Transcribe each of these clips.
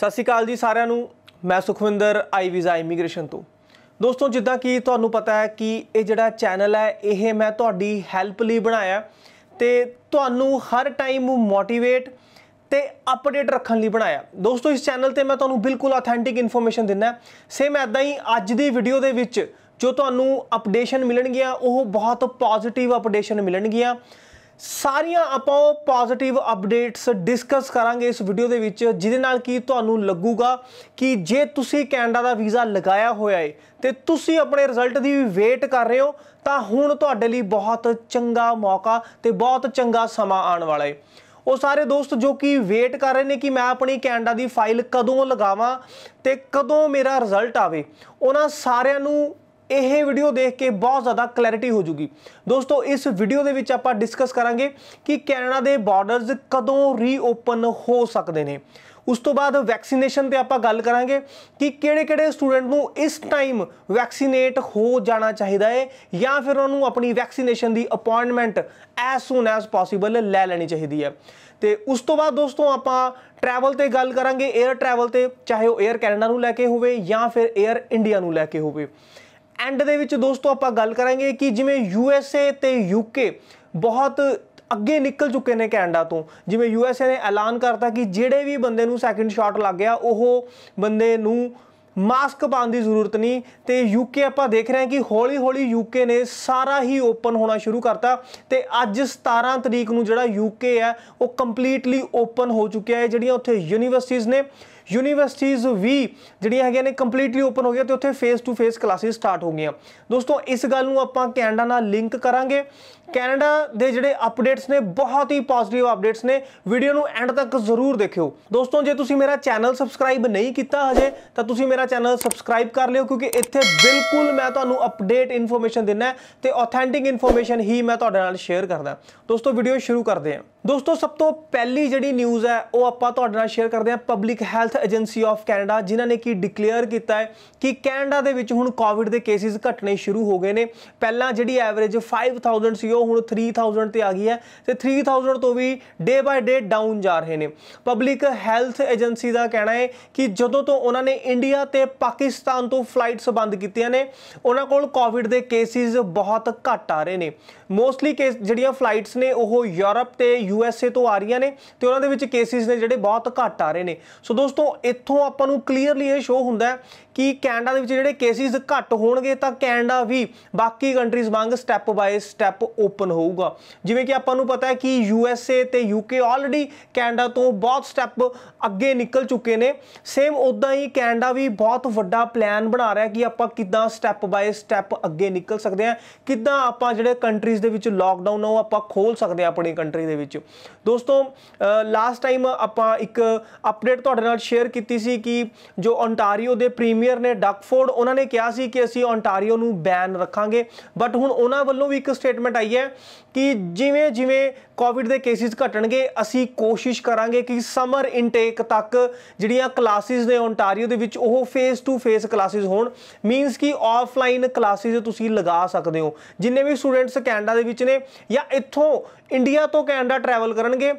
ਸਤਿ ਸ਼੍ਰੀ ਅਕਾਲ ਜੀ ਸਾਰਿਆਂ ਨੂੰ ਮੈਂ ਸੁਖਵਿੰਦਰ ਆਈ ਵੀਜ਼ਾ ਇਮੀਗ੍ਰੇਸ਼ਨ ਤੋਂ ਦੋਸਤੋ ਜਿੱਦਾਂ ਕਿ ਤੁਹਾਨੂੰ ਪਤਾ ਹੈ ਕਿ ਇਹ ਜਿਹੜਾ ਚੈਨਲ ਹੈ ਇਹ ਮੈਂ ਤੁਹਾਡੀ ਹੈਲਪ ਲਈ ਬਣਾਇਆ ਤੇ ਤੁਹਾਨੂੰ ਹਰ ਟਾਈਮ ਮੋਟੀਵੇਟ ਤੇ ਅਪਡੇਟ ਰੱਖਣ ਲਈ ਬਣਾਇਆ ਦੋਸਤੋ ਇਸ ਚੈਨਲ ਤੇ ਮੈਂ ਤੁਹਾਨੂੰ ਬਿਲਕੁਲ ਆਥੈਂਟਿਕ ਇਨਫੋਰਮੇਸ਼ਨ ਦਿੰਦਾ ਸੇਮ ਐਦਾਂ ਹੀ ਅੱਜ ਦੀ ਵੀਡੀਓ ਦੇ ਵਿੱਚ ਜੋ ਤੁਹਾਨੂੰ ਅਪਡੇਸ਼ਨ ਮਿਲਣਗੀਆਂ ਉਹ ਬਹੁਤ ਪੋਜ਼ਿਟਿਵ ਅਪਡੇਸ਼ਨ ਮਿਲਣਗੀਆਂ ਸਾਰੀਆਂ ਆਪਾਂ ਉਹ ਪੋਜ਼ਿਟਿਵ ਅਪਡੇਟਸ ਡਿਸਕਸ ਕਰਾਂਗੇ ਇਸ ਵੀਡੀਓ ਦੇ ਵਿੱਚ ਜਿਹਦੇ ਨਾਲ ਕੀ ਤੁਹਾਨੂੰ ਲੱਗੂਗਾ ਕਿ ਜੇ ਤੁਸੀਂ ਕੈਨੇਡਾ ਦਾ ਵੀਜ਼ਾ ਲਗਾਇਆ ਹੋਇਆ ਏ ਤੇ ਤੁਸੀਂ ਆਪਣੇ ਰਿਜ਼ਲਟ ਦੀ ਵੇਟ ਕਰ ਰਹੇ ਹੋ ਤਾਂ ਹੁਣ ਤੁਹਾਡੇ ਲਈ ਬਹੁਤ ਚੰਗਾ ਮੌਕਾ ਤੇ ਬਹੁਤ ਚੰਗਾ ਸਮਾਂ ਆਉਣ ਵਾਲਾ ਏ ਉਹ ਸਾਰੇ ਦੋਸਤ ਜੋ ਕਿ ਵੇਟ ਕਰ ਰਹੇ ਨੇ ਕਿ ਮੈਂ ਆਪਣੀ ਕੈਨੇਡਾ ਦੀ ਫਾਈਲ ਕਦੋਂ ਲਗਾਵਾਂ ਤੇ ਕਦੋਂ ਮੇਰਾ ਰਿਜ਼ਲਟ ਆਵੇ ਉਹਨਾਂ ਸਾਰਿਆਂ ਨੂੰ ਇਹ ਵੀਡੀਓ ਦੇਖ ਕੇ ਬਹੁਤ ਜ਼ਿਆਦਾ ਕਲੈਰਿਟੀ ਹੋ ਜੂਗੀ ਦੋਸਤੋ ਇਸ ਵੀਡੀਓ ਦੇ ਵਿੱਚ ਆਪਾਂ ਡਿਸਕਸ ਕਰਾਂਗੇ ਕਿ ਕੈਨੇਡਾ ਦੇ ਬਾਰਡਰਸ ਕਦੋਂ ਰੀਓਪਨ ਹੋ ਸਕਦੇ ਨੇ ਉਸ ਤੋਂ ਬਾਅਦ ਵੈਕਸੀਨੇਸ਼ਨ ਤੇ ਆਪਾਂ ਗੱਲ ਕਰਾਂਗੇ ਕਿ ਕਿਹੜੇ-ਕਿਹੜੇ ਸਟੂਡੈਂਟ ਨੂੰ ਇਸ ਟਾਈਮ ਵੈਕਸੀਨੇਟ ਹੋ ਜਾਣਾ ਚਾਹੀਦਾ ਹੈ ਜਾਂ ਫਿਰ ਉਹਨੂੰ ਆਪਣੀ ਵੈਕਸੀਨੇਸ਼ਨ ਦੀ appointment as soon as possible ਲੈ ਲੈਣੀ ਚਾਹੀਦੀ ਹੈ ਤੇ ਉਸ ਤੋਂ ਬਾਅਦ ਦੋਸਤੋ ਆਪਾਂ ਟਰੈਵਲ ਤੇ ਗੱਲ ਕਰਾਂਗੇ 에ਅਰ ਟਰੈਵਲ ਤੇ ਚਾਹੇ ਉਹ 에ਅਰ ਕੈਨੇਡਾ ਨੂੰ ਲੈ ਕੇ ਹੋਵੇ ਜਾਂ ਫਿਰ 에ਅਰ ਇੰਡੀਆ ਨੂੰ ਲੈ ਕੇ ਹੋਵੇ ਐਂਡ ਦੇ ਵਿੱਚ ਦੋਸਤੋ ਆਪਾਂ ਗੱਲ ਕਰਾਂਗੇ ਕਿ ਜਿਵੇਂ ਯੂ ਐਸ ਏ ਤੇ ਯੂਕੇ ਬਹੁਤ ਅੱਗੇ ਨਿਕਲ ਚੁੱਕੇ ਨੇ ਕੈਨੇਡਾ ਤੋਂ ਜਿਵੇਂ ਯੂ ਐਸ ਏ ਨੇ ਐਲਾਨ ਕਰਤਾ ਕਿ ਜਿਹੜੇ ਵੀ ਬੰਦੇ ਨੂੰ ਸੈਕਿੰਡ ਸ਼ਾਟ ਲੱਗ ਗਿਆ ਉਹ ਬੰਦੇ ਨੂੰ ਮਾਸਕ ਪਾਉਣ ਦੀ ਜ਼ਰੂਰਤ ਨਹੀਂ ਤੇ ਯੂਕੇ ਆਪਾਂ ਦੇਖ ਰਹੇ ਹਾਂ ਕਿ ਹੌਲੀ-ਹੌਲੀ ਯੂਕੇ ਨੇ ਸਾਰਾ ਹੀ ਓਪਨ ਹੋਣਾ ਸ਼ੁਰੂ ਕਰਤਾ ਤੇ ਅੱਜ 17 ਤਰੀਕ ਨੂੰ ਜਿਹੜਾ ਯੂਕੇ ਹੈ ਉਹ ਕੰਪਲੀਟਲੀ ਓਪਨ ਹੋ ਚੁੱਕਿਆ ਹੈ ਜਿਹੜੀਆਂ ਉੱਥੇ ਯੂਨੀਵਰਸਿਟੀਆਂ ਨੇ ਯੂਨੀਵਰਸਿਟੀਜ਼ ਵੀ ਜਿਹੜੀਆਂ ਹੈਗੀਆਂ ਨੇ ਕੰਪਲੀਟਲੀ ਓਪਨ ਹੋ ਗਈਆਂ ਤੇ ਉੱਥੇ face to face classes start ਹੋ ਗਈਆਂ ਦੋਸਤੋ ਇਸ ਗੱਲ ਨੂੰ ਆਪਾਂ ਕੈਨੇਡਾ ਨਾਲ ਲਿੰਕ ਕਰਾਂਗੇ ਕੈਨੇਡਾ ਦੇ ਜਿਹੜੇ ਅਪਡੇਟਸ ਨੇ ਬਹੁਤ ਹੀ ਪੋਜ਼ਿਟਿਵ ਅਪਡੇਟਸ ਨੇ ਵੀਡੀਓ ਨੂੰ ਐਂਡ ਤੱਕ ਜ਼ਰੂਰ ਦੇਖਿਓ ਦੋਸਤੋ ਜੇ ਤੁਸੀਂ ਮੇਰਾ ਚੈਨਲ ਸਬਸਕ੍ਰਾਈਬ ਨਹੀਂ ਕੀਤਾ ਹਜੇ ਤਾਂ ਤੁਸੀਂ ਮੇਰਾ ਚੈਨਲ ਸਬਸਕ੍ਰਾਈਬ ਕਰ ਲਿਓ ਕਿਉਂਕਿ ਇੱਥੇ ਬਿਲਕੁਲ ਮੈਂ ਤੁਹਾਨੂੰ ਅਪਡੇਟ ਇਨਫੋਰਮੇਸ਼ਨ ਦਿੰਦਾ ਤੇ ਆਥੈਂਟਿਕ ਇਨਫੋਰਮੇਸ਼ਨ ਹੀ ਮੈਂ ਤੁਹਾਡੇ ਨਾਲ ਸ਼ੇਅਰ ਕਰਦਾ ਦੋਸਤੋ ਵੀਡੀਓ ਸ਼ੁਰੂ ਕਰਦੇ ਹਾਂ ਦੋਸਤੋ ਸਭ ਤੋਂ ਪਹਿਲੀ ਜਿਹੜੀ ਨਿਊਜ਼ ਹੈ ਉਹ ਆਪਾਂ ਤੁਹਾਡੇ ਨਾਲ ਸ਼ੇਅਰ ਕਰਦੇ ਹਾਂ public health agency of Canada ਜਿਨ੍ਹਾਂ ਨੇ ਕੀ ਡਿਕਲੇਅਰ ਕੀਤਾ ਹੈ ਕਿ ਕੈਨੇਡਾ ਦੇ ਵਿੱਚ ਹੁਣ ਕੋਵਿਡ ਦੇ ਕੇਸਿਸ ਘਟਣੇ ਸ਼ੁਰੂ ਹੋ ਗਏ ਨੇ ਪਹਿਲਾਂ ਜਿਹੜੀ ਐਵਰੇਜ 5000 ਸੀ ਉਹ ਹੁਣ 3000 ਤੇ ਆ ਗਈ ਹੈ ਤੇ 3000 ਤੋਂ ਵੀ ਡੇ ਬਾਈ ਡੇ ਡਾਊਨ ਜਾ ਰਹੇ ਨੇ ਪਬਲਿਕ ਹੈਲਥ ਏਜੰਸੀ ਦਾ ਕਹਿਣਾ ਹੈ ਕਿ ਜਦੋਂ ਤੋਂ ਉਹਨਾਂ ਨੇ ਇੰਡੀਆ ਤੇ ਪਾਕਿਸਤਾਨ ਤੋਂ ਫਲਾਈਟਸ ਬੰਦ ਕੀਤੀਆਂ ਨੇ ਉਹਨਾਂ ਕੋਲ ਕੋਵਿਡ ਦੇ ਕੇਸਿਸ ਬਹੁਤ ਘੱਟ ਆ ਰਹੇ ਨੇ ਮੋਸਟਲੀ ਕੇਸ ਜਿਹੜੀਆਂ ਫਲਾਈਟਸ ਨੇ ਉਹ ਯੂਰਪ ਤੇ ਯੂ ਐਸ ਏ ਤੋਂ ਆ ਰਹੀਆਂ ਨੇ ਤੇ ਉਹਨਾਂ ਦੇ ਵਿੱਚ ਕੇਸਿਸ ਨੇ ਜਿਹੜੇ ਬਹੁਤ ਘੱਟ ਆ ਰਹੇ ਨੇ ਸੋ ਦੋਸਤੋ ਇੱਥੋਂ ਆਪਾਂ ਨੂੰ ਕਲੀਅਰਲੀ ਇਹ ਸ਼ੋ ਹੁੰਦਾ ਕਿ ਕੈਨੇਡਾ ਦੇ ਵਿੱਚ ਜਿਹੜੇ ਕੇਸਿਸ ਘੱਟ ਹੋਣਗੇ ਤਾਂ ਕੈਨੇਡਾ ਵੀ ਬਾਕੀ ਕੰਟਰੀਜ਼ ਵਾਂਗ ਸਟੈਪ ਬਾਈ ਸਟੈਪ ਓਪਨ ਹੋਊਗਾ ਜਿਵੇਂ ਕਿ ਆਪਾਂ ਨੂੰ ਪਤਾ ਹੈ ਕਿ ਯੂ ਐਸ ਏ ਤੇ ਯੂ ਕੇ ਆਲਰੇਡੀ ਕੈਨੇਡਾ ਤੋਂ ਬਹੁਤ ਸਟੈਪ ਅੱਗੇ ਨਿਕਲ ਚੁੱਕੇ ਨੇ ਸੇਮ ਉਦਾਂ ਹੀ ਕੈਨੇਡਾ ਵੀ ਬਹੁਤ ਵੱਡਾ ਪਲਾਨ ਬਣਾ ਰਿਹਾ ਕਿ ਆਪਾਂ ਕਿਦਾਂ ਸਟੈਪ ਬਾਈ ਸਟੈਪ ਅੱਗੇ ਨਿਕਲ ਸਕਦੇ ਹਾਂ ਕਿਦਾਂ ਆਪਾਂ ਜਿਹੜੇ ਕੰਟਰੀ ਕੰਟਰੀਜ਼ ਦੇ ਵਿੱਚ ਲਾਕਡਾਊਨ ਨੂੰ ਆਪਾਂ ਖੋਲ ਸਕਦੇ ਆ ਆਪਣੀ ਕੰਟਰੀ ਦੇ ਵਿੱਚ ਦੋਸਤੋ ਲਾਸਟ ਟਾਈਮ ਆਪਾਂ ਇੱਕ ਅਪਡੇਟ ਤੁਹਾਡੇ ਨਾਲ ਸ਼ੇਅਰ ਕੀਤੀ ਸੀ ਕਿ ਜੋ ਓਨਟਾਰੀਓ ਦੇ ਪ੍ਰੀਮੀਅਰ ਨੇ ਡੱਕਫੋਰਡ ਉਹਨਾਂ ਨੇ ਕਿਹਾ ਸੀ ਕਿ ਅਸੀਂ ਓਨਟਾਰੀਓ ਨੂੰ ਬੈਨ ਰੱਖਾਂਗੇ ਬਟ ਹੁਣ ਉਹਨਾਂ ਵੱਲੋਂ ਵੀ ਇੱਕ ਸਟੇਟਮੈਂਟ ਆਈ ਹੈ ਕਿ ਜਿਵੇਂ ਜਿਵੇਂ ਕੋਵਿਡ ਦੇ ਕੇਸਿਸ ਘਟਣਗੇ ਅਸੀਂ ਕੋਸ਼ਿਸ਼ ਕਰਾਂਗੇ ਕਿ ਸਮਰ ਇਨਟੇਕ ਤੱਕ ਜਿਹੜੀਆਂ ਕਲਾਸਿਸ ਨੇ ਓਨਟਾਰੀਓ ਦੇ ਵਿੱਚ ਉਹ ਫੇਸ ਟੂ ਫੇਸ ਕਲਾਸਿਸ ਹੋਣ ਮੀਨਸ ਕਿ ਆਫਲਾਈਨ ਕਲਾਸਿਸ ਤੁਸੀਂ ਲਗਾ ਸਕਦੇ ਹੋ ਜਿੰਨੇ ਵੀ ਸਟੂਡੈਂਟਸ ਕੈਨ ਕੈਨੇਡਾ ਦੇ ਵਿੱਚ ਨੇ ਜਾਂ ਇੱਥੋਂ ਇੰਡੀਆ ਤੋਂ ਕੈਨੇਡਾ ਟਰੈਵਲ ਕਰਨਗੇ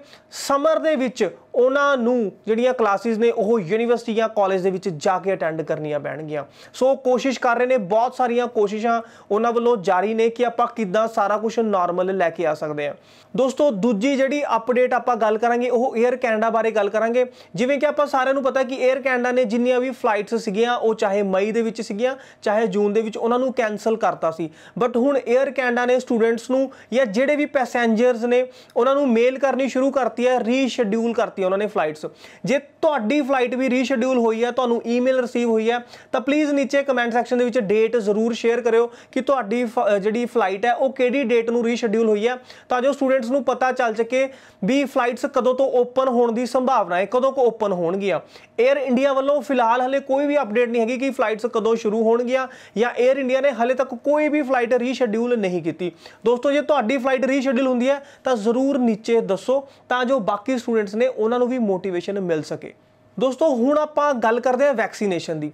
ਸਮਰ ਦੇ ਵਿੱਚ ਉਹਨਾਂ ਨੂੰ ਜਿਹੜੀਆਂ ਕਲਾਸਿਸ ਨੇ ਉਹ ਯੂਨੀਵਰਸਿਟੀ ਜਾਂ ਕਾਲਜ ਦੇ ਵਿੱਚ ਜਾ ਕੇ ਅਟੈਂਡ ਕਰਨੀਆਂ ਪੈਣਗੀਆਂ ਸੋ ਕੋਸ਼ਿਸ਼ ਕਰ ਰਹੇ ਨੇ ਬਹੁਤ ਸਾਰੀਆਂ ਕੋਸ਼ਿਸ਼ਾਂ ਉਹਨਾਂ ਵੱਲੋਂ ਜਾਰੀ ਨੇ ਕਿ ਆਪਾਂ ਕਿੱਦਾਂ ਸਾਰਾ ਕੁਝ ਨਾਰਮਲ ਲੈ ਕੇ ਆ ਸਕਦੇ ਆ ਦੋਸਤੋ ਦੂਜੀ ਜਿਹੜੀ ਅਪਡੇਟ ਆਪਾਂ ਗੱਲ ਕਰਾਂਗੇ ਉਹ 에ਅਰ ਕੈਨੇਡਾ ਬਾਰੇ ਗੱਲ ਕਰਾਂਗੇ ਜਿਵੇਂ ਕਿ ਆਪਾਂ ਸਾਰਿਆਂ ਨੂੰ ਪਤਾ ਕਿ 에ਅਰ ਕੈਨੇਡਾ ਨੇ ਜਿੰਨੀਆਂ ਵੀ ਫਲਾਈਟਸ ਸੀਗੀਆਂ ਉਹ ਚਾਹੇ ਮਈ ਦੇ ਵਿੱਚ ਸੀਗੀਆਂ ਚਾਹੇ ਜੂਨ ਦੇ ਵਿੱਚ ਉਹਨਾਂ ਨੂੰ ਕੈਨਸਲ ਕਰਤਾ ਸੀ ਬਟ ਹੁਣ 에ਅਰ ਕੈਨੇਡਾ ਨੇ ਸਟੂਡੈਂਟਸ ਨੂੰ ਜਾਂ ਜਿਹੜੇ ਵੀ ਪੈਸੇਂਜਰਸ ਨੇ ਉਹਨਾਂ ਨੂੰ ਮੇਲ ਕਰਨੀ ਸ਼ੁਰੂ ਕਰਤੀ ਹੈ ਰੀਸ਼ੈਡਿਊਲ ਕਰਤੀ ਕਰਤੀ ਉਹਨਾਂ ਨੇ ਫਲਾਈਟਸ ਜੇ ਤੁਹਾਡੀ ਫਲਾਈਟ ਵੀ ਰੀਸ਼ਡਿਊਲ ਹੋਈ ਹੈ ਤੁਹਾਨੂੰ ਈਮੇਲ ਰਿਸੀਵ ਹੋਈ ਹੈ ਤਾਂ ਪਲੀਜ਼ ਨੀਚੇ ਕਮੈਂਟ ਸੈਕਸ਼ਨ ਦੇ ਵਿੱਚ ਡੇਟ ਜ਼ਰੂਰ ਸ਼ੇਅਰ ਕਰਿਓ ਕਿ ਤੁਹਾਡੀ ਜਿਹੜੀ ਫਲਾਈਟ ਹੈ ਉਹ ਕਿਹੜੀ ਡੇਟ ਨੂੰ ਰੀਸ਼ਡਿਊਲ ਹੋਈ ਹੈ ਤਾਂ ਜੋ ਸਟੂਡੈਂਟਸ ਨੂੰ ਪਤਾ ਚੱਲ ਸਕੇ ਵੀ ਫਲਾਈਟਸ ਕਦੋਂ ਤੋਂ ਓਪਨ ਹੋਣ ਦੀ ਸੰਭਾਵਨਾ ਹੈ ਕਦੋਂ ਕੋ ਓਪਨ ਹੋਣਗੀਆਂ 에ਅਰ ਇੰਡੀਆ ਵੱਲੋਂ ਫਿਲਹਾਲ ਹਲੇ ਕੋਈ ਵੀ ਅਪਡੇਟ ਨਹੀਂ ਹੈਗੀ ਕਿ ਫਲਾਈਟਸ ਕਦੋਂ ਸ਼ੁਰੂ ਹੋਣਗੀਆਂ ਜਾਂ 에ਅਰ ਇੰਡੀਆ ਨੇ ਹਲੇ ਤੱਕ ਕੋਈ ਵੀ ਫਲਾਈਟ ਰੀਸ਼ਡਿਊਲ ਨਹੀਂ ਕੀਤੀ ਦੋਸਤੋ ਜੇ ਤੁਹਾਡੀ ਫਲਾਈਟ ਰੀਸ਼ਡਿਊਲ ਹੁੰਦੀ ਹੈ ਤਾਂ ਜ਼ਰੂਰ ਨੀਚੇ ਦੱਸੋ ਤਾਂ ਜੋ ਬਾਕੀ ਸਟੂਡੈਂਟਸ ਨੇ ਉਹਨਾਂ ਨੂੰ ਵੀ ਮੋਟੀਵੇਸ਼ਨ ਮਿਲ ਸਕੇ ਦੋਸਤੋ ਹੁਣ ਆਪਾਂ ਗੱਲ ਕਰਦੇ ਆ ਵੈਕਸੀਨੇਸ਼ਨ ਦੀ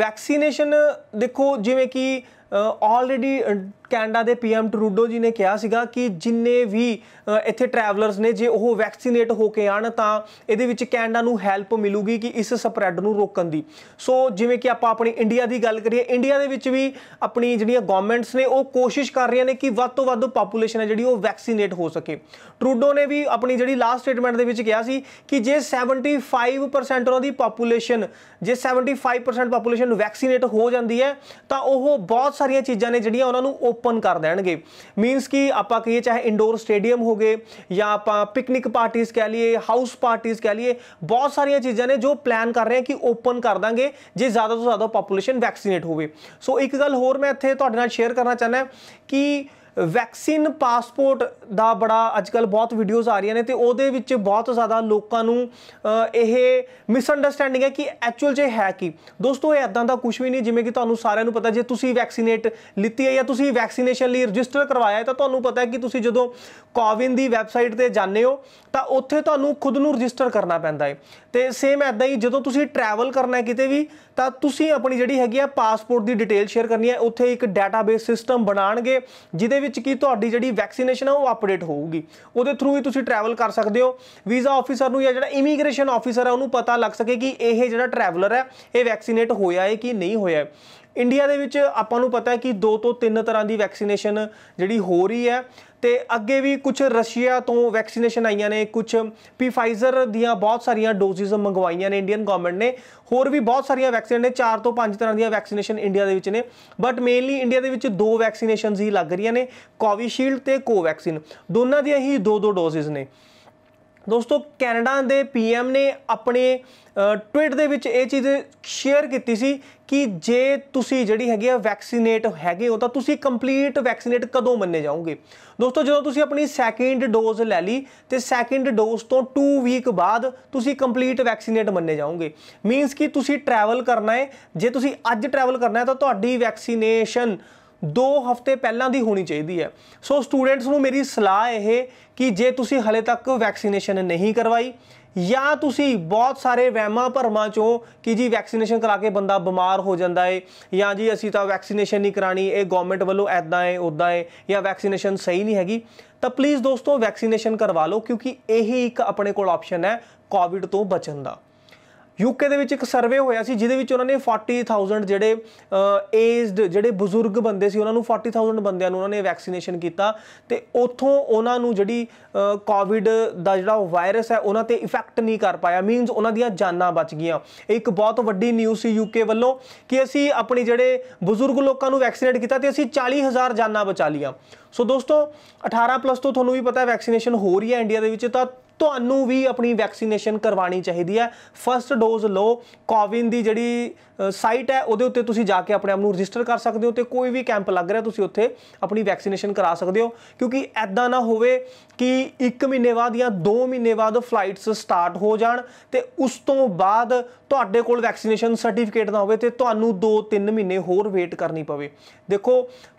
ਵੈਕਸੀਨੇਸ਼ਨ ਦੇਖੋ ਜਿਵੇਂ ਕਿ ਆਲਰੇਡੀ ਕੈਨੇਡਾ ਦੇ ਪੀਐਮ ਟਰੂਡੋ ਜੀ ਨੇ ਕਿਹਾ ਸੀਗਾ ਕਿ ਜਿੰਨੇ ਵੀ ਇੱਥੇ ਟਰੈਵਲਰਸ ਨੇ ਜੇ ਉਹ ਵੈਕਸੀਨੇਟ ਹੋ ਕੇ ਆਣ ਤਾਂ ਇਹਦੇ ਵਿੱਚ ਕੈਨੇਡਾ ਨੂੰ ਹੈਲਪ ਮਿਲੂਗੀ ਕਿ ਇਸ ਸਪਰੈਡ ਨੂੰ ਰੋਕਣ ਦੀ ਸੋ ਜਿਵੇਂ ਕਿ ਆਪਾਂ ਆਪਣੀ ਇੰਡੀਆ ਦੀ ਗੱਲ ਕਰੀਏ ਇੰਡੀਆ ਦੇ ਵਿੱਚ ਵੀ ਆਪਣੀ ਜਿਹੜੀਆਂ ਗਵਰਨਮੈਂਟਸ ਨੇ ਉਹ ਕੋਸ਼ਿਸ਼ ਕਰ ਰਹੀਆਂ ਨੇ ਕਿ ਵੱਧ ਤੋਂ ਵੱਧ ਪੋਪੂਲੇਸ਼ਨ ਹੈ ਜਿਹੜੀ ਉਹ ਵੈਕਸੀਨੇਟ ਹੋ ਸਕੇ ਟਰੂਡੋ ਨੇ ਵੀ ਆਪਣੀ ਜਿਹੜੀ ਲਾਸਟ ਸਟੇਟਮੈਂਟ ਦੇ ਵਿੱਚ ਕਿਹਾ ਸੀ ਕਿ ਜੇ 75% ਉਹਨਾਂ ਦੀ ਪੋਪੂਲੇਸ਼ਨ ਜੇ 75% ਪੋਪੂਲੇਸ਼ਨ ਵੈਕਸੀਨੇਟ ਹੋ ਜਾਂਦੀ ਹੈ ਤਾਂ ਉਹ ਬਹੁਤ ਸਾਰੀਆਂ ਚੀਜ਼ਾਂ ਨੇ ਜਿਹੜੀਆਂ ਉਹਨਾਂ ਨੂੰ ਓਪਨ ਕਰ ਦੇਣਗੇ ਮੀਨਸ ਕਿ ਆਪਾਂ ਕਹੀਏ ਚਾਹੇ ਇੰਡੋਰ ਸਟੇਡੀਅਮ ਹੋਗੇ ਜਾਂ ਆਪਾਂ ਪਿਕਨਿਕ ਪਾਰਟੀਆਂ ਕਹ ਲਈਏ ਹਾਊਸ ਪਾਰਟੀਆਂ ਕਹ ਲਈਏ ਬਹੁਤ ਸਾਰੀਆਂ ਚੀਜ਼ਾਂ ਨੇ ਜੋ ਪਲਾਨ ਕਰ ਰਹੇ ਆ ਕਿ ਓਪਨ ਕਰ ਦਾਂਗੇ ਜੇ ਜ਼ਿਆਦਾ ਤੋਂ ਜ਼ਿਆਦਾ ਪੋਪੂਲੇਸ਼ਨ ਵੈਕਸੀਨੇਟ ਹੋਵੇ ਸੋ ਇੱਕ ਗੱਲ ਹੋਰ ਮੈਂ ਇੱਥੇ ਤੁਹਾਡੇ ਨਾਲ ਸ਼ੇਅਰ ਕਰਨਾ ਚਾਹੁੰਦਾ ਕਿ ਵੈਕਸੀਨ ਪਾਸਪੋਰਟ ਦਾ ਬੜਾ ਅੱਜਕੱਲ ਬਹੁਤ ਵੀਡੀਓਜ਼ ਆ ਰਹੀਆਂ ਨੇ ਤੇ ਉਹਦੇ ਵਿੱਚ ਬਹੁਤ ਜ਼ਿਆਦਾ ਲੋਕਾਂ ਨੂੰ ਇਹ ਮਿਸ ਅੰਡਰਸਟੈਂਡਿੰਗ ਹੈ ਕਿ ਐਕਚੁਅਲ ਜੇ ਹੈ ਕੀ ਦੋਸਤੋ ਇਹ ਇਦਾਂ ਦਾ ਕੁਝ ਵੀ ਨਹੀਂ ਜਿਵੇਂ ਕਿ ਤੁਹਾਨੂੰ ਸਾਰਿਆਂ ਨੂੰ ਪਤਾ ਜੇ ਤੁਸੀਂ ਵੈਕਸੀਨੇਟ ਲਿੱਤੀ ਹੈ ਜਾਂ ਤੁਸੀਂ ਵੈਕਸੀਨੇਸ਼ਨ ਲਈ ਰਜਿਸਟਰ ਕਰਵਾਇਆ ਹੈ ਤਾਂ ਤੁਹਾਨੂੰ ਪਤਾ ਹੈ ਕਿ ਤੁਸੀਂ ਜਦੋਂ ਕੋਵਿਨ ਦੀ ਵੈਬਸਾਈਟ ਤੇ ਜਾਂਦੇ ਹੋ ਤਾਂ ਉੱਥੇ ਤੁਹਾਨੂੰ ਖੁਦ ਨੂੰ ਰਜਿਸਟਰ ਕਰਨਾ ਪੈਂਦਾ ਹੈ ਤੇ ਸੇਮ ਐਦਾਂ ਹੀ ਜਦੋਂ ਤੁਸੀਂ ਟਰੈਵਲ ਕਰਨਾ ਹੈ ਕਿਤੇ ਵੀ ਤਾਂ ਤੁਸੀਂ ਆਪਣੀ ਜਿਹੜੀ ਹੈਗੀ ਆ ਪਾਸਪੋਰਟ ਦੀ ਡਿਟੇਲ ਸ਼ੇਅਰ ਕਰਨੀ ਹੈ ਉੱਥੇ ਇੱਕ ਡਾਟਾਬੇਸ ਸਿਸਟਮ ਬਣਾਣਗੇ ਜਿਹਦੇ ਵਿੱਚ ਕੀ ਤੁਹਾਡੀ ਜਿਹੜੀ ਵੈਕਸੀਨੇਸ਼ਨ ਆ ਉਹ ਅਪਡੇਟ ਹੋਊਗੀ ਉਹਦੇ ਥਰੂ ਹੀ ਤੁਸੀਂ ਟਰੈਵਲ ਕਰ ਸਕਦੇ ਹੋ ਵੀਜ਼ਾ ਆਫੀਸਰ ਨੂੰ ਜਾਂ ਜਿਹੜਾ ਇਮੀਗ੍ਰੇਸ਼ਨ ਆਫੀਸਰ ਆ ਉਹਨੂੰ ਪਤਾ ਲੱਗ ਸਕੇ ਕਿ ਇਹ ਜਿਹੜਾ ਟਰੈਵਲਰ ਹੈ ਇਹ ਵੈਕਸੀਨੇਟ ਹੋਇਆ ਹੈ ਕਿ ਨਹੀਂ ਹੋਇਆ ਇੰਡੀਆ ਦੇ ਵਿੱਚ ਆਪਾਂ ਨੂੰ ਪਤਾ ਹੈ ਕਿ ਦੋ ਤੋਂ ਤਿੰਨ ਤਰ੍ਹਾਂ ਦੀ ਵੈਕਸੀਨੇਸ਼ਨ ਜਿਹੜੀ ਹੋ ਰਹੀ ਹੈ ਤੇ ਅੱਗੇ ਵੀ ਕੁਝ ਰਸ਼ੀਆ ਤੋਂ ਵੈਕਸੀਨੇਸ਼ਨ ਆਈਆਂ ਨੇ ਕੁਝ ਪੀਫਾਈਜ਼ਰ ਦੀਆਂ ਬਹੁਤ ਸਾਰੀਆਂ ਡੋਜ਼ਿਸ ਮੰਗਵਾਈਆਂ ਨੇ ਇੰਡੀਅਨ ਗਵਰਨਮੈਂਟ ਨੇ ਹੋਰ ਵੀ ਬਹੁਤ ਸਾਰੀਆਂ ਵੈਕਸੀਨ ਨੇ 4 ਤੋਂ 5 ਤਰ੍ਹਾਂ ਦੀਆਂ ਵੈਕਸੀਨੇਸ਼ਨ ਇੰਡੀਆ ਦੇ ਵਿੱਚ ਨੇ ਬਟ ਮੇਨਲੀ ਇੰਡੀਆ ਦੇ ਵਿੱਚ ਦੋ ਵੈਕਸੀਨੇਸ਼ਨਸ ਹੀ ਲੱਗ ਰਹੀਆਂ ਨੇ ਕੋਵਿਸ਼ੀਲਡ ਤੇ ਕੋਵੈਕਸਿਨ ਦੋਨਾਂ ਦੀਆਂ ਹੀ ਦੋ ਦੋ ਡੋਜ਼ਿਸ ਨੇ ਦੋਸਤੋ ਕੈਨੇਡਾ ਦੇ ਪੀਐਮ ਨੇ ਆਪਣੇ ਟਵਿੱਟ ਦੇ ਵਿੱਚ ਇਹ ਚੀਜ਼ ਸ਼ੇਅਰ ਕੀਤੀ ਸੀ ਕਿ ਜੇ ਤੁਸੀਂ ਜਿਹੜੀ ਹੈਗੀ ਆ ਵੈਕਸੀਨੇਟ ਹੈਗੇ ਹੋ ਤਾਂ ਤੁਸੀਂ ਕੰਪਲੀਟ ਵੈਕਸੀਨੇਟ ਕਦੋਂ ਮੰਨੇ ਜਾਓਗੇ ਦੋਸਤੋ ਜਦੋਂ ਤੁਸੀਂ ਆਪਣੀ ਸੈਕਿੰਡ ਡੋਜ਼ ਲੈ ਲਈ ਤੇ ਸੈਕਿੰਡ ਡੋਜ਼ ਤੋਂ 2 ਵੀਕ ਬਾਅਦ ਤੁਸੀਂ ਕੰਪਲੀਟ ਵੈਕਸੀਨੇਟ ਮੰਨੇ ਜਾਓਗੇ ਮੀਨਸ ਕਿ ਤੁਸੀਂ ਟਰੈਵਲ ਕਰਨਾ ਹੈ ਜੇ ਤੁਸੀਂ ਅੱਜ ਟਰੈਵਲ ਕਰਨਾ ਹੈ ਤਾਂ ਤੁਹਾਡੀ ਵੈਕਸੀਨੇਸ਼ਨ 2 ਹਫ਼ਤੇ ਪਹਿਲਾਂ ਦੀ ਹੋਣੀ ਚਾਹੀਦੀ ਹੈ ਸੋ ਸਟੂਡੈਂਟਸ ਨੂੰ ਮੇਰੀ ਸਲਾਹ ਇਹ ਕਿ ਜੇ ਤੁਸੀਂ ਹਲੇ ਤੱਕ ਵੈਕਸੀਨੇਸ਼ਨ ਨਹੀਂ ਕਰਵਾਈ ਜਾਂ ਤੁਸੀਂ ਬਹੁਤ ਸਾਰੇ ਵਹਿਮਾਂ ਭਰਮਾਂ ਚੋਂ ਕਿ ਜੀ ਵੈਕਸੀਨੇਸ਼ਨ ਕਰਾ ਕੇ ਬੰਦਾ ਬਿਮਾਰ ਹੋ ਜਾਂਦਾ ਏ ਜਾਂ ਜੀ ਅਸੀਂ ਤਾਂ ਵੈਕਸੀਨੇਸ਼ਨ ਨਹੀਂ ਕਰਾਣੀ ਇਹ ਗਵਰਨਮੈਂਟ ਵੱਲੋਂ ਐਦਾਂ ਏ ਉਦਾਂ ਏ ਜਾਂ ਵੈਕਸੀਨੇਸ਼ਨ ਸਹੀ ਨਹੀਂ ਹੈਗੀ ਤਾਂ ਪਲੀਜ਼ ਦੋਸਤੋ ਵੈਕਸੀਨੇਸ਼ਨ ਕਰਵਾ ਲਓ ਕਿਉਂਕਿ ਹੀ ਇੱਕ ਆਪਣੇ ਕੋਲ ਆਪਸ਼ਨ ਹੈ ਕੋਵਿਡ ਤੋਂ ਬਚਣ ਦਾ ਯੂਕੇ ਦੇ ਵਿੱਚ ਇੱਕ ਸਰਵੇ ਹੋਇਆ ਸੀ ਜਿਹਦੇ ਵਿੱਚ ਉਹਨਾਂ ਨੇ 40000 ਜਿਹੜੇ ਏਜਡ ਜਿਹੜੇ ਬਜ਼ੁਰਗ ਬੰਦੇ ਸੀ ਉਹਨਾਂ ਨੂੰ 40000 ਬੰਦਿਆਂ ਨੂੰ ਉਹਨਾਂ ਨੇ ਵੈਕਸੀਨੇਸ਼ਨ ਕੀਤਾ ਤੇ ਉਥੋਂ ਉਹਨਾਂ ਨੂੰ ਜਿਹੜੀ ਕੋਵਿਡ ਦਾ ਜਿਹੜਾ ਵਾਇਰਸ ਹੈ ਉਹਨਾਂ ਤੇ ਇਫੈਕਟ ਨਹੀਂ ਕਰ ਪਾਇਆ ਮੀਨਸ ਉਹਨਾਂ ਦੀਆਂ ਜਾਨਾਂ ਬਚ ਗਈਆਂ ਇੱਕ ਬਹੁਤ ਵੱਡੀ ਨਿਊਜ਼ ਸੀ ਯੂਕੇ ਵੱਲੋਂ ਕਿ ਅਸੀਂ ਆਪਣੀ ਜਿਹੜੇ ਬਜ਼ੁਰਗ ਲੋਕਾਂ ਨੂੰ ਵੈਕਸੀਨੇਟ ਕੀਤਾ ਤੇ ਅਸੀਂ 40000 ਜਾਨਾਂ ਬਚਾ ਲੀਆਂ ਸੋ ਦੋਸਤੋ 18 ਪਲੱਸ ਤੋਂ ਤੁਹਾਨੂੰ ਵੀ ਪਤਾ ਹੈ ਵੈਕਸੀਨੇਸ਼ਨ ਹੋ ਰਹੀ ਹੈ ਇੰਡੀਆ ਦੇ ਵਿੱਚ ਤਾਂ ਤੁਹਾਨੂੰ ਵੀ ਆਪਣੀ ਵੈਕਸੀਨੇਸ਼ਨ ਕਰਵਾਣੀ ਚਾਹੀਦੀ ਹੈ ਫਰਸਟ ਡੋਜ਼ ਲੋ ਕੋਵਿਨ ਦੀ ਜਿਹੜੀ ਸਾਈਟ ਹੈ ਉਹਦੇ ਉੱਤੇ ਤੁਸੀਂ ਜਾ ਕੇ ਆਪਣੇ ਆਪ ਨੂੰ ਰਜਿਸਟਰ ਕਰ ਸਕਦੇ ਹੋ ਤੇ ਕੋਈ ਵੀ ਕੈਂਪ ਲੱਗ ਰਿਹਾ ਤੁਸੀਂ ਉੱਥੇ ਆਪਣੀ ਵੈਕਸੀਨੇਸ਼ਨ ਕਰਾ ਸਕਦੇ ਹੋ ਕਿਉਂਕਿ ਐਦਾਂ ਨਾ ਹੋਵੇ ਕਿ 1 ਮਹੀਨੇ ਬਾਅਦ ਜਾਂ 2 ਮਹੀਨੇ ਬਾਅਦ ਫਲਾਈਟਸ ਸਟਾਰਟ ਹੋ ਜਾਣ ਤੇ ਉਸ ਤੋਂ ਬਾਅਦ ਤੁਹਾਡੇ ਕੋਲ ਵੈਕਸੀਨੇਸ਼ਨ ਸਰਟੀਫਿਕੇਟ ਨਾ ਹੋਵੇ ਤੇ ਤੁਹਾਨੂੰ 2-3 ਮਹੀਨੇ ਹੋਰ ਵੇਟ ਕਰਨੀ ਪਵੇ ਦੇਖੋ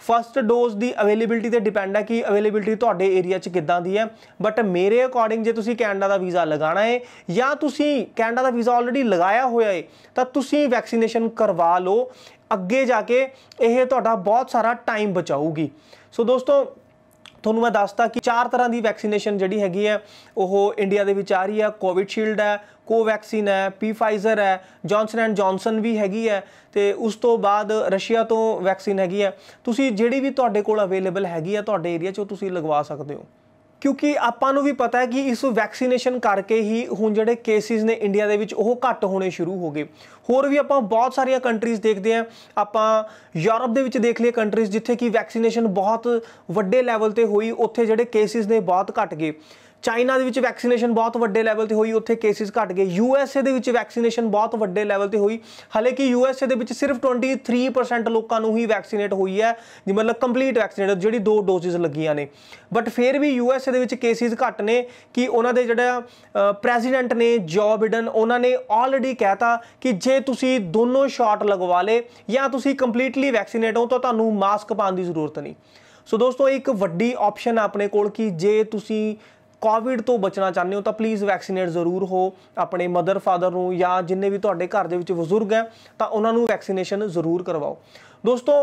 ਫਰਸਟ ਡੋਜ਼ ਦੀ ਅਵੇਲੇਬਿਲਟੀ ਤੇ ਡਿਪੈਂਡ ਹੈ ਕਿ ਅਵੇਲੇਬਿਲਟੀ ਤੁਹਾਡੇ ਏਰੀਆ 'ਚ ਕਿੱਦਾਂ ਦੀ ਹੈ ਬਟ ਮੇਰੇ ਅਕੋਰਡਿੰਗ ਜੇ ਤੁਸੀਂ ਕੈਨੇਡਾ ਦਾ ਵੀਜ਼ਾ ਲਗਾਣਾ ਹੈ ਜਾਂ ਤੁਸੀਂ ਕੈਨੇਡਾ ਦਾ ਵੀਜ਼ਾ ਆਲਰੇਡੀ ਲਗਾਇਆ ਹੋਇਆ ਹੈ ਤਾਂ ਤੁਸੀਂ ਵੈਕਸੀਨੇਸ਼ਨ ਕਰਵਾ ਲਓ ਅੱਗੇ ਜਾ ਕੇ ਇਹ ਤੁਹਾਡਾ ਬਹੁਤ ਸਾਰਾ ਟਾਈਮ ਬਚਾਊਗੀ ਸੋ ਦੋਸਤੋ ਤੁਹਾਨੂੰ ਮੈਂ ਦੱਸਤਾ ਕਿ ਚਾਰ ਤਰ੍ਹਾਂ ਦੀ ਵੈਕਸੀਨੇਸ਼ਨ ਜਿਹੜੀ ਹੈਗੀ ਹੈ ਉਹ ਇੰਡੀਆ ਦੇ ਵਿੱਚ ਆ ਰਹੀ ਹੈ ਸ਼ੀਲਡ ਹੈ ਕੋਵੈਕਸਿਨ ਹੈ ਪੀ ਫਾਈਜ਼ਰ ਹੈ ਜੌਨਸਨ ਐਂਡ ਜੌਨਸਨ ਵੀ ਹੈਗੀ ਹੈ ਤੇ ਉਸ ਤੋਂ ਬਾਅਦ ਰਸ਼ੀਆ ਤੋਂ ਵੈਕਸੀਨ ਹੈਗੀ ਹੈ ਤੁਸੀਂ ਜਿਹੜੀ ਵੀ ਤੁਹਾਡੇ ਕੋਲ ਅਵੇਲੇਬਲ ਹੈਗੀ ਹੈ ਤੁਹਾਡੇ ਏਰੀਆ 'ਚ ਉਹ ਤੁਸੀਂ ਲਗਵਾ ਸਕਦੇ ਹੋ ਕਿਉਂਕਿ ਆਪਾਂ ਨੂੰ ਵੀ ਪਤਾ ਹੈ ਕਿ ਇਸ ਵੈਕਸੀਨੇਸ਼ਨ ਕਰਕੇ ਹੀ ਹੁਣ ਜਿਹੜੇ ਕੇਸਿਸ ਨੇ ਇੰਡੀਆ ਦੇ ਵਿੱਚ ਉਹ ਘੱਟ ਹੋਣੇ ਸ਼ੁਰੂ ਹੋ ਗਏ ਹੋਰ ਵੀ ਆਪਾਂ ਬਹੁਤ ਸਾਰੀਆਂ ਕੰਟਰੀਜ਼ ਦੇਖਦੇ ਆਂ ਆਪਾਂ ਯੂਰਪ ਦੇ ਵਿੱਚ ਦੇਖ ਲਈਏ ਕੰਟਰੀਜ਼ ਜਿੱਥੇ ਕਿ ਵੈਕਸੀਨੇਸ਼ਨ ਬਹੁਤ ਵੱਡੇ ਲੈਵਲ ਤੇ ਹੋਈ ਉੱਥੇ ਜਿਹੜੇ ਕੇਸਿਸ ਨੇ ਬਹੁਤ ਘਟ ਗਏ ਚਾਈਨਾ ਦੇ ਵਿੱਚ ਵੈਕਸੀਨੇਸ਼ਨ ਬਹੁਤ ਵੱਡੇ ਲੈਵਲ ਤੇ ਹੋਈ ਉੱਥੇ ਕੇਸਿਸ ਘਟ ਗਏ ਯੂ ਐਸ ਏ ਦੇ ਵਿੱਚ ਵੈਕਸੀਨੇਸ਼ਨ ਬਹੁਤ ਵੱਡੇ ਲੈਵਲ ਤੇ ਹੋਈ ਹਾਲੇ ਕਿ ਯੂ ਐਸ ਏ ਦੇ ਵਿੱਚ ਸਿਰਫ 23% ਲੋਕਾਂ ਨੂੰ ਹੀ ਵੈਕਸੀਨੇਟ ਹੋਈ ਹੈ ਜੀ ਮਤਲਬ ਕੰਪਲੀਟ ਵੈਕਸੀਨੇਟ ਜਿਹੜੀ ਦੋ ਡੋਜ਼ਸ ਲੱਗੀਆਂ ਨੇ ਬਟ ਫਿਰ ਵੀ ਯੂ ਐਸ ਏ ਦੇ ਵਿੱਚ ਕੇਸਿਸ ਘਟ ਨੇ ਕਿ ਉਹਨਾਂ ਦੇ ਜਿਹੜਾ ਪ੍ਰੈਜ਼ੀਡੈਂਟ ਨੇ ਜੋ ਬਿਡਨ ਉਹਨਾਂ ਨੇ ਆਲਰੇਡੀ ਕਹਿਤਾ ਕਿ ਜੇ ਤੁਸੀਂ ਦੋਨੋਂ ਸ਼ਾਟ ਲਗਵਾ ਲੇ ਜਾਂ ਤੁਸੀਂ ਕੰਪਲੀਟਲੀ ਵੈਕਸੀਨੇਟ ਹੋ ਤਾਂ ਤੁਹਾਨੂੰ ਮਾਸਕ ਪਾਉਣ ਦੀ ਜ਼ਰੂਰਤ ਨਹੀਂ ਸੋ ਦੋਸਤੋ ਇੱਕ ਵੱਡੀ ਆਪਸ਼ਨ ਆਪਣੇ ਕੋਲ ਕਿ ਜੇ ਤੁਸੀਂ ਕੋਵਿਡ ਤੋਂ ਬਚਣਾ ਚਾਹੁੰਦੇ ਹੋ ਤਾਂ ਪਲੀਜ਼ ਵੈਕਸੀਨੇਟ ਜ਼ਰੂਰ ਹੋ ਆਪਣੇ ਮਦਰ ਫਾਦਰ ਨੂੰ ਜਾਂ ਜਿੰਨੇ ਵੀ ਤੁਹਾਡੇ ਘਰ ਦੇ ਵਿੱਚ ਬਜ਼ੁਰਗ ਹੈ ਤਾਂ ਉਹਨਾਂ ਨੂੰ ਵੈਕਸੀਨੇਸ਼ਨ ਜ਼ਰੂਰ ਕਰਵਾਓ ਦੋਸਤੋ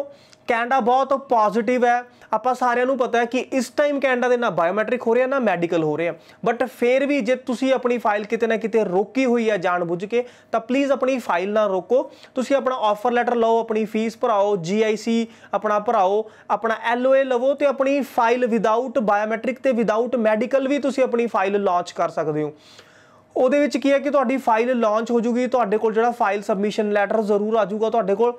ਕੈਨੇਡਾ ਬਹੁਤ ਪੋਜ਼ਿਟਿਵ ਹੈ ਆਪਾਂ ਸਾਰਿਆਂ ਨੂੰ ਪਤਾ ਹੈ ਕਿ ਇਸ ਟਾਈਮ ਕੈਨੇਡਾ ਦੇ ਨਾ ਬਾਇਓਮੈਟ੍ਰਿਕ ਹੋ ਰਿਹਾ ਨਾ ਮੈਡੀਕਲ ਹੋ ਰਿਹਾ ਬਟ ਫੇਰ ਵੀ ਜੇ ਤੁਸੀਂ ਆਪਣੀ ਫਾਈਲ ਕਿਤੇ ਨਾ ਕਿਤੇ ਰੋਕੀ ਹੋਈ ਹੈ ਜਾਣ ਬੁੱਝ ਕੇ ਤਾਂ ਪਲੀਜ਼ ਆਪਣੀ ਫਾਈਲ ਨਾ ਰੋਕੋ ਤੁਸੀਂ ਆਪਣਾ ਆਫਰ ਲੈਟਰ ਲਓ ਆਪਣੀ ਫੀਸ ਭਰਾਓ ਜੀਆਈਸੀ ਆਪਣਾ ਭਰਾਓ ਆਪਣਾ ਐਲਓਏ ਲਵੋ ਤੇ ਆਪਣੀ ਫਾਈਲ ਵਿਦਆਊਟ ਬਾਇਓਮੈਟ੍ਰਿਕ ਤੇ ਵਿਦਆਊਟ ਮੈਡੀਕਲ ਵੀ ਤੁਸੀਂ ਆਪਣੀ ਫਾਈਲ ਲਾਂਚ ਕਰ ਸਕਦੇ ਹੋ ਉਹਦੇ ਵਿੱਚ ਕੀ ਹੈ ਕਿ ਤੁਹਾਡੀ ਫਾਈਲ ਲਾਂਚ ਹੋ ਜੂਗੀ ਤੁਹਾਡੇ ਕੋਲ ਜਿਹੜਾ ਫਾਈਲ ਸਬਮਿਸ਼ਨ ਲੈਟਰ ਜ਼ਰੂਰ ਆ ਜਾਊਗਾ ਤੁਹਾਡੇ ਕੋਲ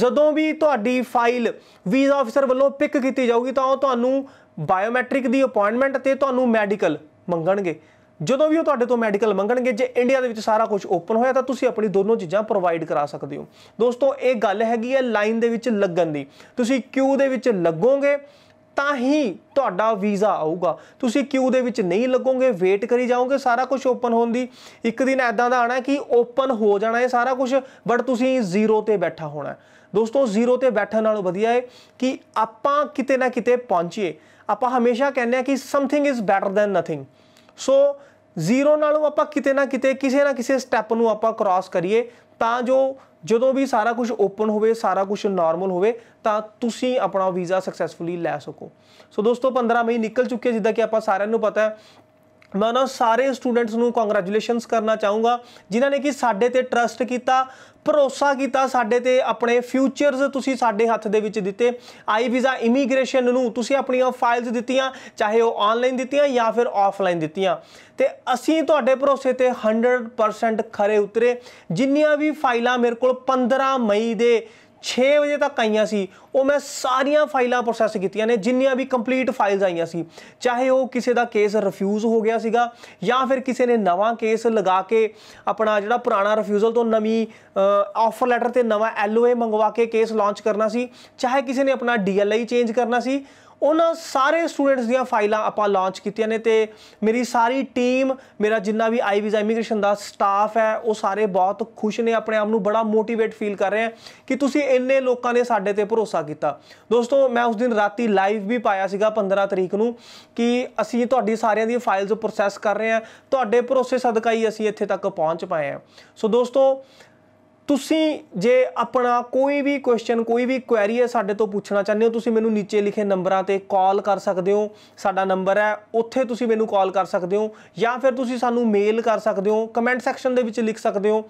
ਜਦੋਂ ਵੀ ਤੁਹਾਡੀ ਫਾਈਲ ਵੀਜ਼ਾ ਆਫੀਸਰ ਵੱਲੋਂ ਪਿਕ ਕੀਤੀ ਜਾਊਗੀ ਤਾਂ ਉਹ ਤੁਹਾਨੂੰ ਬਾਇਓਮੈਟ੍ਰਿਕ ਦੀ ਅਪਾਇੰਟਮੈਂਟ ਤੇ ਤੁਹਾਨੂੰ ਮੈਡੀਕਲ ਮੰਗਣਗੇ ਜਦੋਂ ਵੀ ਉਹ ਤੁਹਾਡੇ ਤੋਂ ਮੈਡੀਕਲ ਮੰਗਣਗੇ ਜੇ ਇੰਡੀਆ ਦੇ ਵਿੱਚ ਸਾਰਾ ਕੁਝ ਓਪਨ ਹੋਇਆ ਤਾਂ ਤੁਸੀਂ ਆਪਣੀ ਦੋਨੋਂ ਚੀਜ਼ਾਂ ਪ੍ਰੋਵਾਈਡ ਕਰਾ ਸਕਦੇ ਹੋ ਦੋਸਤੋ ਇਹ ਗੱਲ ਹੈਗੀ ਹੈ ਲਾਈਨ ਦੇ ਵਿੱਚ ਲੱਗਣ ਦੀ ਤੁਸੀਂ ਕਿਊ ਦੇ ਵਿੱਚ ਲੱਗੋਗੇ ਤਾਂ ਹੀ ਤੁਹਾਡਾ ਵੀਜ਼ਾ ਆਊਗਾ ਤੁਸੀਂ ਕਿਊ ਦੇ ਵਿੱਚ ਨਹੀਂ ਲੱਗੋਗੇ ਵੇਟ ਕਰੀ ਜਾਓਗੇ ਸਾਰਾ ਕੁਝ ਓਪਨ ਹੋਣ ਦੀ ਇੱਕ ਦਿਨ ਐਦਾਂ ਦਾ ਆਣਾ ਕਿ ਓਪਨ ਹੋ ਜਾਣਾ ਹੈ ਸਾਰਾ ਕੁਝ ਬਟ ਤੁਸੀਂ ਜ਼ੀਰੋ ਤੇ ਬੈਠਾ ਹੋਣਾ ਦੋਸਤੋ ਜ਼ੀਰੋ ਤੇ ਬੈਠਣ ਨਾਲੋਂ ਵਧੀਆ ਹੈ ਕਿ ਆਪਾਂ ਕਿਤੇ ਨਾ ਕਿਤੇ ਪਹੁੰਚੀਏ ਆਪਾਂ ਹਮੇਸ਼ਾ ਕਹਿੰਦੇ ਆ ਕਿ something is better than nothing so zero ਨਾਲੋਂ ਆਪਾਂ ਕਿਤੇ ਨਾ ਕਿਤੇ ਕਿਸੇ ਨਾ ਕਿਸੇ ਸਟੈਪ ਨੂੰ ਆਪਾਂ ਕ੍ਰਾਸ ਕਰੀਏ ਤਾਂ ਜੋ ਜਦੋਂ ਵੀ ਸਾਰਾ ਕੁਝ ਓਪਨ ਹੋਵੇ ਸਾਰਾ ਕੁਝ ਨਾਰਮਲ ਹੋਵੇ ਤਾਂ ਤੁਸੀਂ ਆਪਣਾ ਵੀਜ਼ਾ ਸਕਸੈਸਫੁਲੀ ਲੈ ਸਕੋ ਸੋ ਦੋਸਤੋ 15 ਮਈ ਨਿਕਲ ਚੁੱਕੇ ਜਿੱਦਾਂ ਕਿ ਆਪਾਂ ਸਾਰਿਆਂ ਨੂੰ ਪਤਾ ਹੈ ਮੈਂ ਉਹਨਾਂ ਸਾਰੇ ਸਟੂਡੈਂਟਸ ਨੂੰ ਕੰਗ੍ਰੈਚੁਲੇਸ਼ਨਸ ਕਰਨਾ ਚਾਹੂੰਗਾ ਜਿਨ੍ਹਾਂ ਨੇ ਕਿ ਸਾਡੇ ਤੇ ਟਰਸਟ ਕੀਤਾ ਭਰੋਸਾ ਕੀਤਾ ਸਾਡੇ ਤੇ ਆਪਣੇ ਫਿਊਚਰਸ ਤੁਸੀਂ ਸਾਡੇ ਹੱਥ ਦੇ ਵਿੱਚ ਦਿੱਤੇ ਆਈ ਵੀਜ਼ਾ ਇਮੀਗ੍ਰੇਸ਼ਨ ਨੂੰ ਤੁਸੀਂ ਆਪਣੀਆਂ ਫਾਈਲਸ ਦਿੱਤੀਆਂ ਚਾਹੇ ਉਹ ਆਨਲਾਈਨ ਦਿੱਤੀਆਂ ਜਾਂ ਫਿਰ ਆਫਲਾਈਨ ਦਿੱਤੀਆਂ ਤੇ ਅਸੀਂ ਤੁਹਾਡੇ ਭਰੋਸੇ ਤੇ 100% ਖਰੇ ਉਤਰੇ ਜਿੰਨੀਆਂ ਵੀ ਫਾਈਲਾਂ ਮੇਰੇ ਕੋਲ 15 ਮਈ ਦੇ 6 ਵਜੇ ਤੱਕ ਆਈਆਂ ਸੀ ਉਹ ਮੈਂ ਸਾਰੀਆਂ ਫਾਈਲਾਂ ਪ੍ਰੋਸੈਸ ਕੀਤੀਆਂ ਨੇ ਜਿੰਨੀਆਂ ਵੀ ਕੰਪਲੀਟ ਫਾਈਲਸ ਆਈਆਂ ਸੀ ਚਾਹੇ ਉਹ ਕਿਸੇ ਦਾ ਕੇਸ ਰਿਫਿਊਜ਼ ਹੋ ਗਿਆ ਸੀਗਾ ਜਾਂ ਫਿਰ ਕਿਸੇ ਨੇ ਨਵਾਂ ਕੇਸ ਲਗਾ ਕੇ ਆਪਣਾ ਜਿਹੜਾ ਪੁਰਾਣਾ ਰਿਫਿਊਜ਼ਲ ਤੋਂ ਨਵੀਂ ਆਫਰ ਲੈਟਰ ਤੇ ਨਵਾਂ ਐਲਓਏ ਮੰਗਵਾ ਕੇ ਕੇਸ ਲਾਂਚ ਕਰਨਾ ਸੀ ਚਾਹੇ ਕਿਸੇ ਨੇ ਆਪਣਾ ਡੀਐਲਆਈ ਚੇਂਜ ਕਰਨਾ ਸੀ ਉਹਨਾਂ ਸਾਰੇ ਸਟੂਡੈਂਟਸ ਦੀਆਂ ਫਾਈਲਾਂ ਆਪਾਂ ਲਾਂਚ ਕੀਤੀਆਂ ਨੇ ਤੇ ਮੇਰੀ ਸਾਰੀ ਟੀਮ ਮੇਰਾ ਜਿੰਨਾ ਵੀ ਆਈ ਵੀਜ਼ਾ ਇਮੀਗ੍ਰੇਸ਼ਨ ਦਾ ਸਟਾਫ ਹੈ ਉਹ ਸਾਰੇ ਬਹੁਤ ਖੁਸ਼ ਨੇ ਆਪਣੇ ਆਪ ਨੂੰ ਬੜਾ ਮੋਟੀਵੇਟ ਫੀਲ ਕਰ ਰਹੇ ਆ ਕਿ ਤੁਸੀਂ ਇੰਨੇ ਲੋਕਾਂ ਨੇ ਸਾਡੇ ਤੇ ਭਰੋਸਾ ਕੀਤਾ ਦੋਸਤੋ ਮੈਂ ਉਸ ਦਿਨ ਰਾਤੀ ਲਾਈਵ ਵੀ ਪਾਇਆ ਸੀਗਾ 15 ਤਰੀਕ ਨੂੰ ਕਿ ਅਸੀਂ ਤੁਹਾਡੀ ਸਾਰਿਆਂ ਦੀ ਫਾਈਲਸ ਪ੍ਰੋਸੈਸ ਕਰ ਰਹੇ ਆ ਤੁਹਾਡੇ ਭਰੋਸੇ ਸਦਕਾ ਹੀ ਅਸੀਂ ਇੱਥੇ ਤੱਕ ਪਹੁੰਚ ਪਾਏ ਆ ਸੋ ਦੋਸਤੋ ਤੁਸੀਂ ਜੇ ਆਪਣਾ ਕੋਈ ਵੀ ਕੁਐਸਚਨ ਕੋਈ ਵੀ ਕੁਐਰੀ ਹੈ ਸਾਡੇ ਤੋਂ ਪੁੱਛਣਾ ਚਾਹੁੰਦੇ ਹੋ ਤੁਸੀਂ ਮੈਨੂੰ ਨੀਚੇ ਲਿਖੇ ਨੰਬਰਾਂ ਤੇ ਕਾਲ ਕਰ ਸਕਦੇ ਹੋ ਸਾਡਾ ਨੰਬਰ ਹੈ ਉੱਥੇ ਤੁਸੀਂ ਮੈਨੂੰ ਕਾਲ ਕਰ ਸਕਦੇ ਹੋ ਜਾਂ ਫਿਰ ਤੁਸੀਂ ਸਾਨੂੰ ਮੇਲ ਕਰ ਸਕਦੇ ਹੋ ਕਮੈਂਟ ਸੈਕਸ਼ਨ ਦੇ ਵਿੱਚ ਲਿਖ ਸਕਦੇ ਹੋ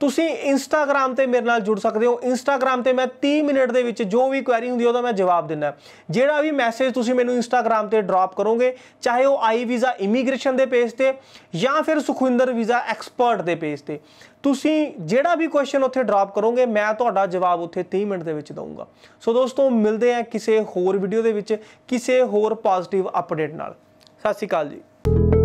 ਤੁਸੀਂ ਇੰਸਟਾਗ੍ਰam ਤੇ ਮੇਰੇ ਨਾਲ ਜੁੜ ਸਕਦੇ ਹੋ ਇੰਸਟਾਗ੍ਰam ਤੇ ਮੈਂ 30 ਮਿੰਟ ਦੇ ਵਿੱਚ ਜੋ ਵੀ ਕੁਐਰੀ ਹੁੰਦੀ ਉਹਦਾ ਮੈਂ ਜਵਾਬ ਦਿੰਦਾ ਜਿਹੜਾ ਵੀ ਮੈਸੇਜ ਤੁਸੀਂ ਮੈਨੂੰ ਇੰਸਟਾਗ੍ਰam ਤੇ ਡ੍ਰੌਪ ਕਰੋਗੇ ਚਾਹੇ ਉਹ ਆਈ ਵੀਜ਼ਾ ਇਮੀਗ੍ਰੇਸ਼ਨ ਦੇ ਪੇਜ ਤੇ ਜਾਂ ਫਿਰ ਸੁਖਵਿੰਦਰ ਵੀਜ਼ਾ ਐਕਸਪਰਟ ਦੇ ਪੇਜ ਤੇ ਤੁਸੀਂ ਜਿਹੜਾ ਵੀ ਕੁਐਸਚਨ ਉੱਥੇ ਡ੍ਰੌਪ ਕਰੋਗੇ ਮੈਂ ਤੁਹਾਡਾ ਜਵਾਬ ਉੱਥੇ 30 ਮਿੰਟ ਦੇ ਵਿੱਚ ਦਊਂਗਾ ਸੋ ਦੋਸਤੋ ਮਿਲਦੇ ਆ ਕਿਸੇ ਹੋਰ ਵੀਡੀਓ ਦੇ ਵਿੱਚ ਕਿਸੇ ਹੋਰ ਪੋਜ਼ਿਟਿਵ ਅਪਡੇਟ ਨਾਲ ਸਤਿ ਸ਼੍ਰੀ ਅਕਾਲ ਜੀ